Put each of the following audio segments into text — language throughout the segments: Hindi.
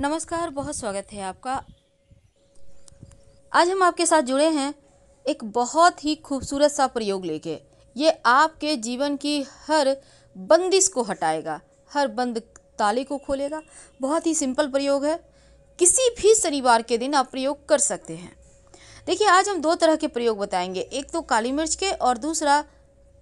नमस्कार बहुत स्वागत है आपका आज हम आपके साथ जुड़े हैं एक बहुत ही खूबसूरत सा प्रयोग लेके ये आपके जीवन की हर बंदिश को हटाएगा हर बंद ताले को खोलेगा बहुत ही सिंपल प्रयोग है किसी भी शनिवार के दिन आप प्रयोग कर सकते हैं देखिए आज हम दो तरह के प्रयोग बताएंगे एक तो काली मिर्च के और दूसरा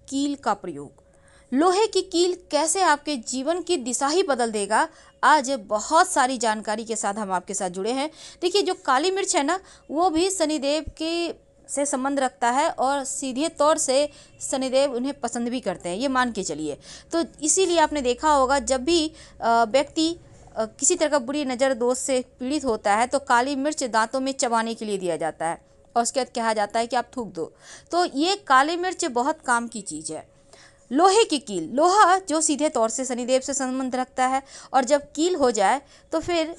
कील का प्रयोग लोहे की कील कैसे आपके जीवन की दिशा ही बदल देगा आज बहुत सारी जानकारी के साथ हम आपके साथ जुड़े हैं देखिए जो काली मिर्च है ना वो भी शनिदेव के से संबंध रखता है और सीधे तौर से शनिदेव उन्हें पसंद भी करते हैं ये मान के चलिए तो इसीलिए आपने देखा होगा जब भी व्यक्ति किसी तरह का बुरी नज़र दोष से पीड़ित होता है तो काली मिर्च दांतों में चबाने के लिए दिया जाता है और उसके बाद कहा जाता है कि आप थूक दो तो ये काली मिर्च बहुत काम की चीज़ है लोहे की कील लोहा जो सीधे तौर से शनिदेव से संबंध रखता है और जब कील हो जाए तो फिर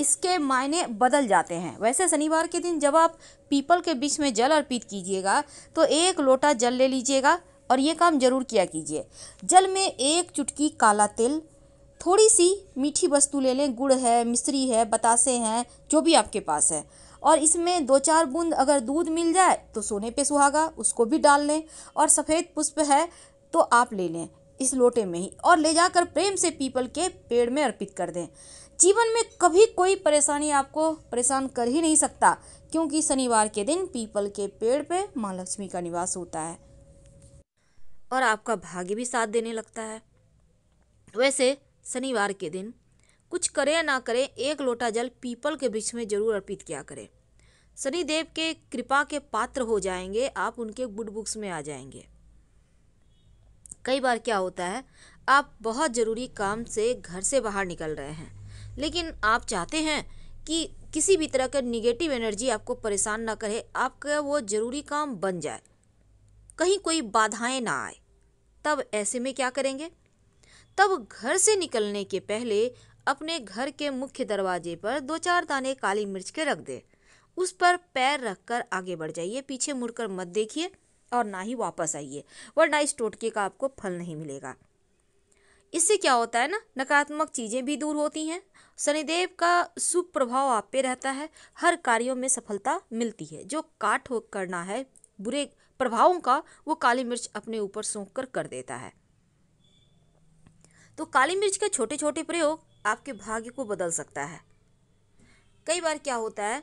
इसके मायने बदल जाते हैं वैसे शनिवार के दिन जब आप पीपल के बीच में जल अर्पित कीजिएगा तो एक लोटा जल ले लीजिएगा और ये काम जरूर किया कीजिए जल में एक चुटकी काला तिल थोड़ी सी मीठी वस्तु ले लें गुड़ है मिश्री है बतासे हैं जो भी आपके पास है और इसमें दो चार बूंद अगर दूध मिल जाए तो सोने पे सुहागा उसको भी डाल लें और सफ़ेद पुष्प है तो आप ले लें इस लोटे में ही और ले जाकर प्रेम से पीपल के पेड़ में अर्पित कर दें जीवन में कभी कोई परेशानी आपको परेशान कर ही नहीं सकता क्योंकि शनिवार के दिन पीपल के पेड़ पे माँ लक्ष्मी का निवास होता है और आपका भाग्य भी साथ देने लगता है वैसे शनिवार के दिन कुछ करें या ना करें एक लोटा जल पीपल के वृक्ष में जरूर अर्पित किया करें शनिदेव के कृपा के पात्र हो जाएंगे आप उनके गुड बुक्स में आ जाएंगे कई बार क्या होता है आप बहुत ज़रूरी काम से घर से बाहर निकल रहे हैं लेकिन आप चाहते हैं कि किसी भी तरह का निगेटिव एनर्जी आपको परेशान ना करे आपका वो ज़रूरी काम बन जाए कहीं कोई बाधाएं ना आए तब ऐसे में क्या करेंगे तब घर से निकलने के पहले अपने घर के मुख्य दरवाजे पर दो चार दाने काली मिर्च के रख दें उस पर पैर रखकर आगे बढ़ जाइए पीछे मुड़कर मत देखिए और ना ही वापस आइए वरना इस टोटके का आपको फल नहीं मिलेगा इससे क्या होता है ना नकारात्मक चीज़ें भी दूर होती हैं शनिदेव का शुभ प्रभाव आप पे रहता है हर कार्यों में सफलता मिलती है जो काट हो करना है बुरे प्रभावों का वो काली मिर्च अपने ऊपर सौंक कर कर देता है तो काली मिर्च के छोटे छोटे प्रयोग आपके भाग्य को बदल सकता है कई बार क्या होता है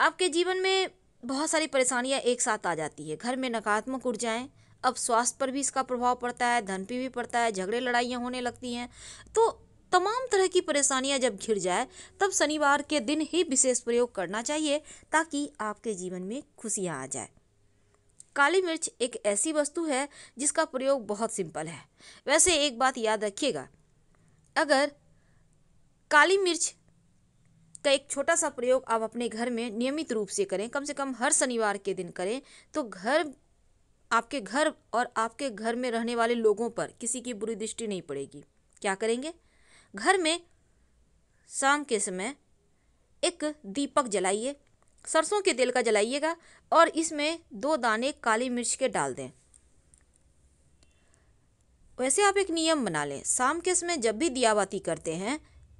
आपके जीवन में बहुत सारी परेशानियाँ एक साथ आ जाती है घर में नकारात्मक ऊर्जाएँ अब स्वास्थ्य पर भी इसका प्रभाव पड़ता है धन पे भी पड़ता है झगड़े लड़ाइयाँ होने लगती हैं तो तमाम तरह की परेशानियां जब घिर जाए तब शनिवार के दिन ही विशेष प्रयोग करना चाहिए ताकि आपके जीवन में खुशियाँ आ जाए काली मिर्च एक ऐसी वस्तु है जिसका प्रयोग बहुत सिंपल है वैसे एक बात याद रखिएगा अगर काली मिर्च इसका एक छोटा सा प्रयोग आप अपने घर में नियमित रूप से करें कम से कम हर शनिवार के दिन करें तो घर आपके घर और आपके घर में रहने वाले लोगों पर किसी की बुरी दृष्टि नहीं पड़ेगी क्या करेंगे घर में शाम के समय एक दीपक जलाइए सरसों के तेल का जलाइएगा और इसमें दो दाने काली मिर्च के डाल दें वैसे आप एक नियम बना लें शाम के समय जब भी दियाबाती करते हैं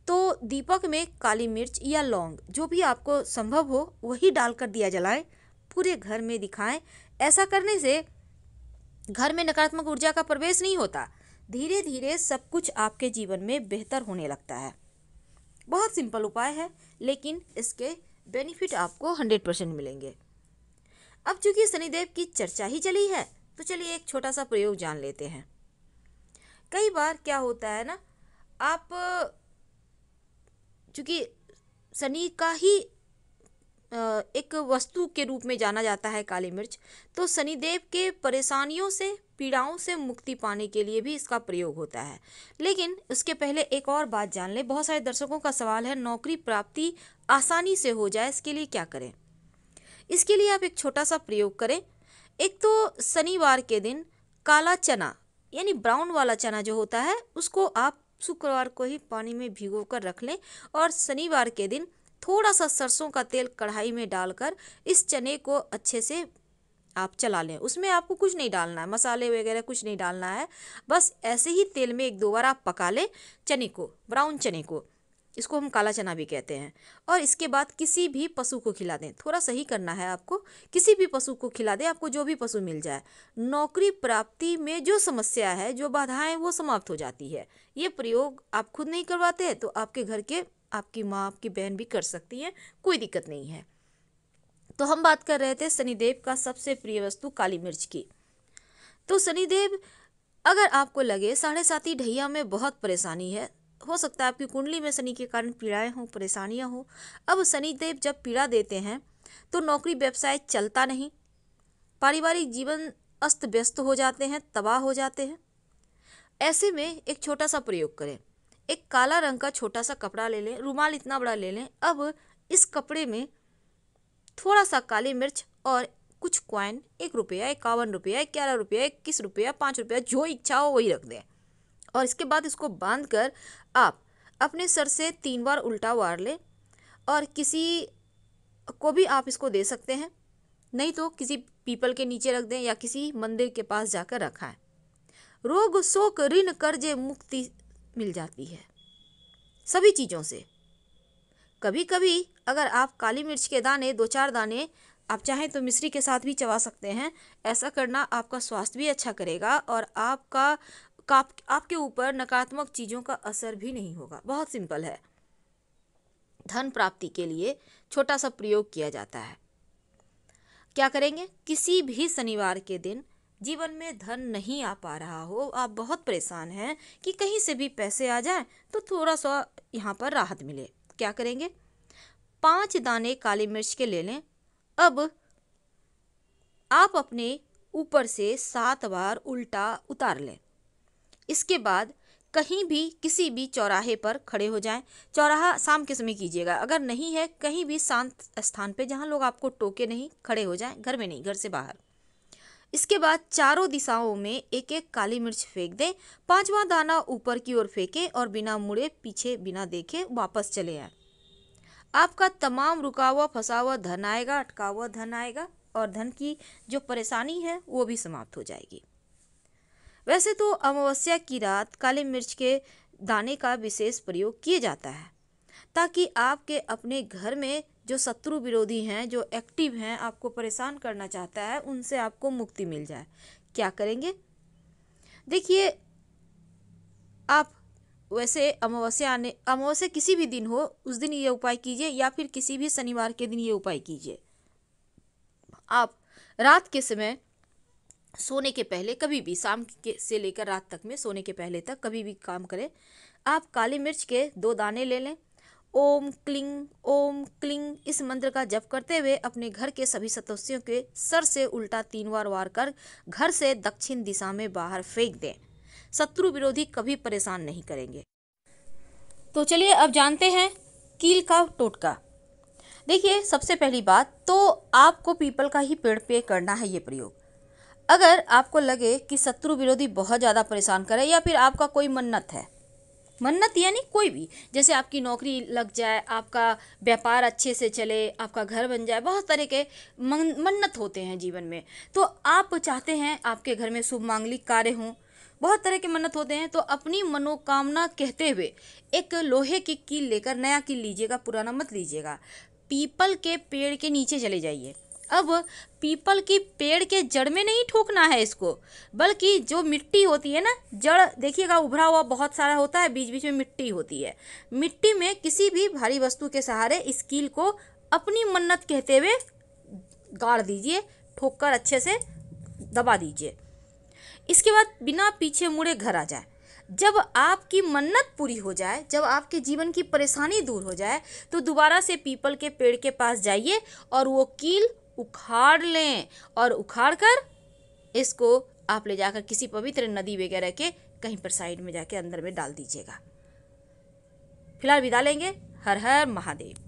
तो दीपक में काली मिर्च या लौंग जो भी आपको संभव हो वही डालकर दिया जलाएं पूरे घर में दिखाएं ऐसा करने से घर में नकारात्मक ऊर्जा का प्रवेश नहीं होता धीरे धीरे सब कुछ आपके जीवन में बेहतर होने लगता है बहुत सिंपल उपाय है लेकिन इसके बेनिफिट आपको हंड्रेड परसेंट मिलेंगे अब चूंकि शनिदेव की चर्चा ही चली है तो चलिए एक छोटा सा प्रयोग जान लेते हैं कई बार क्या होता है ना आप चूँकि शनि का ही एक वस्तु के रूप में जाना जाता है काली मिर्च तो शनिदेव के परेशानियों से पीड़ाओं से मुक्ति पाने के लिए भी इसका प्रयोग होता है लेकिन उसके पहले एक और बात जान लें बहुत सारे दर्शकों का सवाल है नौकरी प्राप्ति आसानी से हो जाए इसके लिए क्या करें इसके लिए आप एक छोटा सा प्रयोग करें एक तो शनिवार के दिन काला चना यानी ब्राउन वाला चना जो होता है उसको आप शुक्रवार को ही पानी में भिगो कर रख लें और शनिवार के दिन थोड़ा सा सरसों का तेल कढ़ाई में डालकर इस चने को अच्छे से आप चला लें उसमें आपको कुछ नहीं डालना है मसाले वगैरह कुछ नहीं डालना है बस ऐसे ही तेल में एक दो बार आप पका लें चने को ब्राउन चने को इसको हम काला चना भी कहते हैं और इसके बाद किसी भी पशु को खिला दें थोड़ा सही करना है आपको किसी भी पशु को खिला दें आपको जो भी पशु मिल जाए नौकरी प्राप्ति में जो समस्या है जो बाधाएं वो समाप्त हो जाती है ये प्रयोग आप खुद नहीं करवाते हैं तो आपके घर के आपकी माँ आपकी बहन भी कर सकती हैं कोई दिक्कत नहीं है तो हम बात कर रहे थे शनिदेव का सबसे प्रिय वस्तु काली मिर्च की तो शनिदेव अगर आपको लगे साढ़े साथी ढैया में बहुत परेशानी है हो सकता है आपकी कुंडली में शनि के कारण पीड़ाएं हों परेशानियां हों अब शनिदेव जब पीड़ा देते हैं तो नौकरी व्यवसाय चलता नहीं पारिवारिक जीवन अस्त व्यस्त हो जाते हैं तबाह हो जाते हैं ऐसे में एक छोटा सा प्रयोग करें एक काला रंग का छोटा सा कपड़ा ले लें रुमाल इतना बड़ा ले लें अब इस कपड़े में थोड़ा सा काली मिर्च और कुछ क्वाइन एक रुपया इक्यावन रुपया ग्यारह रुपया इक्कीस रुपया पाँच रुपया जो इच्छा हो वही रख दें और इसके बाद इसको बांध कर आप अपने सर से तीन बार उल्टा वार लें और किसी को भी आप इसको दे सकते हैं नहीं तो किसी पीपल के नीचे रख दें या किसी मंदिर के पास जाकर है रोग शोक ऋण कर्जे मुक्ति मिल जाती है सभी चीज़ों से कभी कभी अगर आप काली मिर्च के दाने दो चार दाने आप चाहें तो मिश्री के साथ भी चबा सकते हैं ऐसा करना आपका स्वास्थ्य भी अच्छा करेगा और आपका आपके ऊपर नकारात्मक चीज़ों का असर भी नहीं होगा बहुत सिंपल है धन प्राप्ति के लिए छोटा सा प्रयोग किया जाता है क्या करेंगे किसी भी शनिवार के दिन जीवन में धन नहीं आ पा रहा हो आप बहुत परेशान हैं कि कहीं से भी पैसे आ जाए तो थोड़ा सा यहाँ पर राहत मिले क्या करेंगे पांच दाने काली मिर्च के ले लें अब आप अपने ऊपर से सात बार उल्टा उतार लें इसके बाद कहीं भी किसी भी चौराहे पर खड़े हो जाएं चौराहा शाम के समय कीजिएगा अगर नहीं है कहीं भी शांत स्थान पे जहाँ लोग आपको टोके नहीं खड़े हो जाएं घर में नहीं घर से बाहर इसके बाद चारों दिशाओं में एक एक काली मिर्च फेंक दें पांचवा दाना ऊपर की ओर फेंकें और बिना मुड़े पीछे बिना देखे वापस चले आए आपका तमाम रुका हुआ फंसा हुआ धन आएगा अटका हुआ धन आएगा और धन की जो परेशानी है वो भी समाप्त हो जाएगी वैसे तो अमावस्या की रात काली मिर्च के दाने का विशेष प्रयोग किया जाता है ताकि आपके अपने घर में जो शत्रु विरोधी हैं जो एक्टिव हैं आपको परेशान करना चाहता है उनसे आपको मुक्ति मिल जाए क्या करेंगे देखिए आप वैसे अमावस्या आने अमावस्या किसी भी दिन हो उस दिन ये उपाय कीजिए या फिर किसी भी शनिवार के दिन ये उपाय कीजिए आप रात के समय सोने के पहले कभी भी शाम के से लेकर रात तक में सोने के पहले तक कभी भी काम करें आप काली मिर्च के दो दाने ले लें ओम क्लिंग ओम क्लिंग इस मंत्र का जप करते हुए अपने घर के सभी सदस्यों के सर से उल्टा तीन बार वार कर घर से दक्षिण दिशा में बाहर फेंक दें शत्रु विरोधी कभी परेशान नहीं करेंगे तो चलिए अब जानते हैं कील का टोटका देखिए सबसे पहली बात तो आपको पीपल का ही पेड़ पे करना है ये प्रयोग अगर आपको लगे कि शत्रु विरोधी बहुत ज़्यादा परेशान करे या फिर आपका कोई मन्नत है मन्नत यानी कोई भी जैसे आपकी नौकरी लग जाए आपका व्यापार अच्छे से चले आपका घर बन जाए बहुत तरह के मन्नत होते हैं जीवन में तो आप चाहते हैं आपके घर में शुभ मांगलिक कार्य हों बहुत तरह के मन्नत होते हैं तो अपनी मनोकामना कहते हुए एक लोहे की कील लेकर नया कील लीजिएगा पुराना मत लीजिएगा पीपल के पेड़ के नीचे चले जाइए अब पीपल की पेड़ के जड़ में नहीं ठोकना है इसको बल्कि जो मिट्टी होती है ना जड़ देखिएगा उभरा हुआ बहुत सारा होता है बीच बीच में मिट्टी होती है मिट्टी में किसी भी भारी वस्तु के सहारे इस कील को अपनी मन्नत कहते हुए गाड़ दीजिए ठोक कर अच्छे से दबा दीजिए इसके बाद बिना पीछे मुड़े घर आ जाए जब आपकी मन्नत पूरी हो जाए जब आपके जीवन की परेशानी दूर हो जाए तो दोबारा से पीपल के पेड़ के पास जाइए और वो कील उखाड़ लें और उखाड़ कर इसको आप ले जाकर किसी पवित्र नदी वगैरह के कहीं पर साइड में जाके अंदर में डाल दीजिएगा फिलहाल विदा लेंगे हर हर महादेव